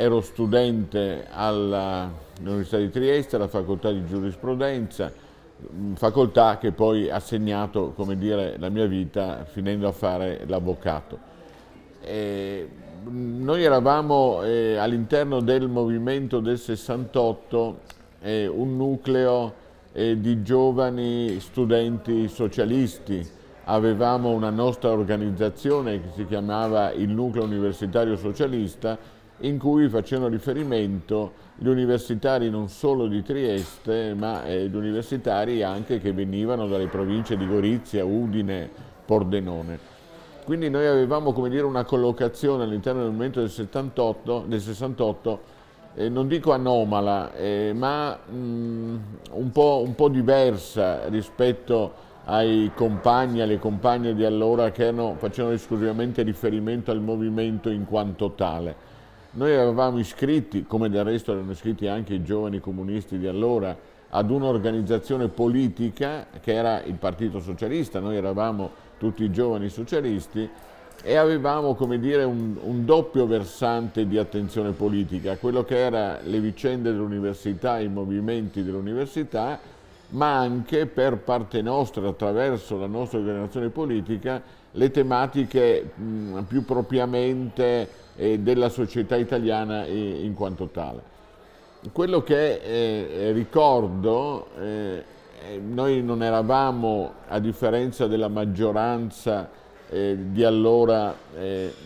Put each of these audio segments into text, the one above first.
ero studente all'Università di Trieste, alla facoltà di giurisprudenza, facoltà che poi ha segnato dire, la mia vita finendo a fare l'avvocato. noi eravamo eh, all'interno del movimento del 68 eh, un nucleo eh, di giovani studenti socialisti, avevamo una nostra organizzazione che si chiamava il Nucleo Universitario Socialista in cui facevano riferimento gli universitari non solo di Trieste, ma eh, gli universitari anche che venivano dalle province di Gorizia, Udine, Pordenone. Quindi noi avevamo dire, una collocazione all'interno del movimento del 68, del 68 eh, non dico anomala, eh, ma mh, mm, un, po', un po' diversa rispetto ai compagni, alle compagne di allora che erano, facevano esclusivamente riferimento al movimento in quanto tale. Noi eravamo iscritti, come del resto erano iscritti anche i giovani comunisti di allora, ad un'organizzazione politica che era il Partito Socialista, noi eravamo tutti giovani socialisti e avevamo come dire un, un doppio versante di attenzione politica, quello che era le vicende dell'università, i movimenti dell'università ma anche per parte nostra, attraverso la nostra organizzazione politica, le tematiche mh, più propriamente eh, della società italiana in, in quanto tale. Quello che eh, eh ricordo, eh, eh, noi non eravamo, a differenza della maggioranza eh, di allora,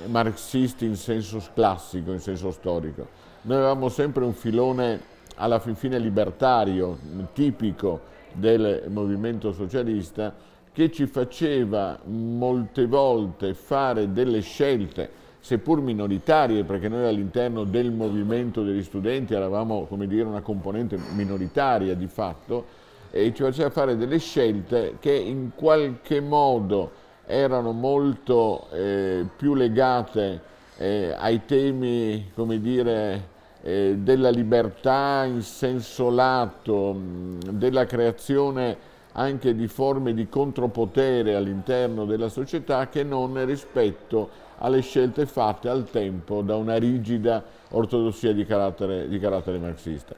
marxisti in senso classico, in senso storico, noi avevamo sempre un filone alla fin fine libertario, tipico del movimento socialista, che ci faceva molte volte fare delle scelte, seppur minoritarie, perché noi all'interno del movimento degli studenti eravamo, come dire, una componente minoritaria di fatto, e ci faceva fare delle scelte che in qualche modo erano molto eh, più legate eh, ai temi, come dire, eh, della libertà in senso lato, mm, della creazione anche di forme di contropotere all'interno della società che non rispetto alle scelte fatte al tempo da una rigida ortodossia di carattere, di carattere marxista.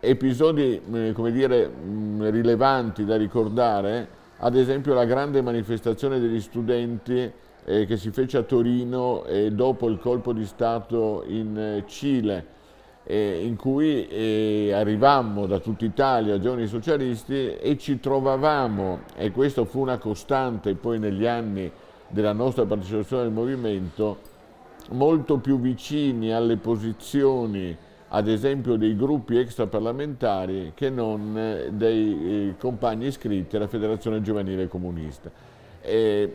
Episodi eh, dire, mm, rilevanti da ricordare, ad esempio la grande manifestazione degli studenti eh, che si fece a Torino eh, dopo il colpo di Stato in Cile, eh, in cui eh, arrivammo da tutta Italia, giovani socialisti, e ci trovavamo, e questo fu una costante poi negli anni della nostra partecipazione al movimento, molto più vicini alle posizioni, ad esempio, dei gruppi extraparlamentari che non eh, dei eh, compagni iscritti alla Federazione Giovanile Comunista. E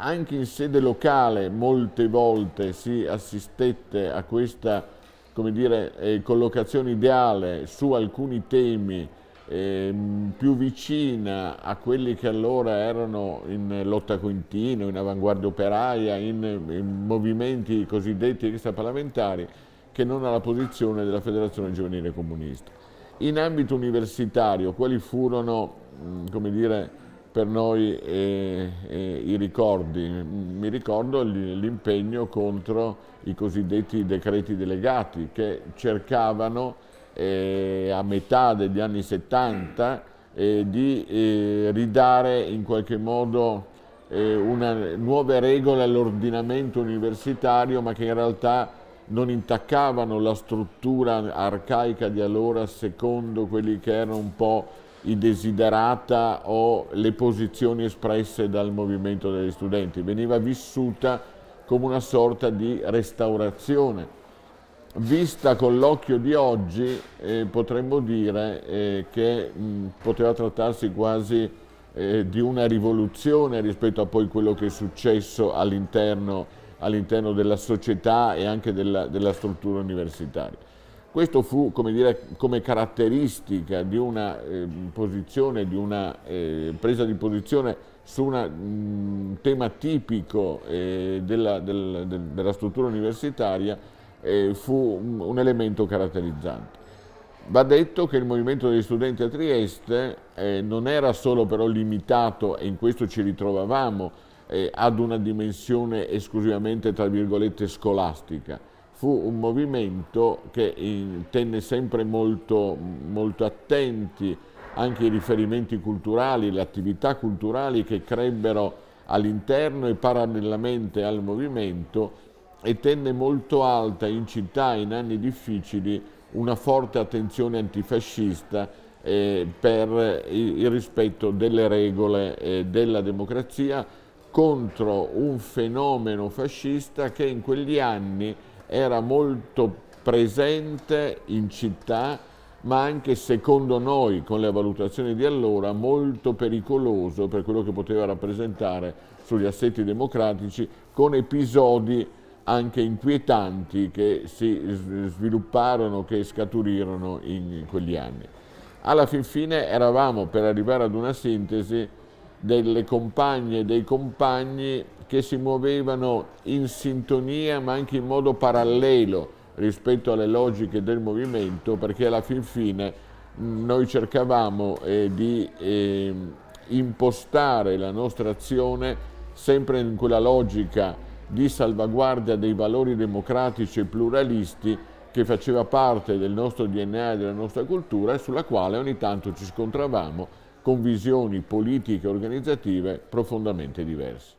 anche in sede locale molte volte si assistette a questa come dire, eh, collocazione ideale su alcuni temi eh, più vicina a quelli che allora erano in lotta quintino, in avanguardia operaia, in, in movimenti cosiddetti extraparlamentari, che non alla posizione della Federazione Giovanile Comunista. In ambito universitario, quali furono, mh, mm, come dire, per noi eh, eh, i ricordi. Mi ricordo l'impegno contro i cosiddetti decreti delegati che cercavano eh, a metà degli anni 70 eh, di eh, ridare in qualche modo eh, una, nuove regole all'ordinamento universitario ma che in realtà non intaccavano la struttura arcaica di allora secondo quelli che erano un po' i desiderata o le posizioni espresse dal movimento degli studenti, veniva vissuta come una sorta di restaurazione. Vista con l'occhio di oggi eh, potremmo dire eh, che mh, mm, poteva trattarsi quasi eh, di una rivoluzione rispetto a poi quello che è successo all'interno all della società e anche della, della struttura universitaria. Questo fu come, dire, come caratteristica di una eh, posizione, di una eh, presa di posizione su un mm, tema tipico eh, della, del, del, della, struttura universitaria, eh, fu un, un elemento caratterizzante. Va detto che il movimento degli studenti a Trieste eh, non era solo però limitato, e in questo ci ritrovavamo, eh, ad una dimensione esclusivamente, tra virgolette, scolastica, fu un movimento che eh, tenne sempre molto, molto attenti anche i riferimenti culturali, le attività culturali che crebbero all'interno e parallelamente al movimento e tenne molto alta in città in anni difficili una forte attenzione antifascista eh, per il rispetto delle regole eh, della democrazia contro un fenomeno fascista che in quegli anni era molto presente in città, ma anche secondo noi, con le valutazioni di allora, molto pericoloso per quello che poteva rappresentare sugli assetti democratici, con episodi anche inquietanti che si svilupparono, che scaturirono in quegli anni. Alla fin fine eravamo per arrivare ad una sintesi delle compagne e dei compagni che si muovevano in sintonia ma anche in modo parallelo rispetto alle logiche del movimento perché alla fin fine mm, noi cercavamo eh, di eh, impostare la nostra azione sempre in quella logica di salvaguardia dei valori democratici e pluralisti che faceva parte del nostro DNA e della nostra cultura e sulla quale ogni tanto ci scontravamo con visioni politiche e organizzative profondamente diverse.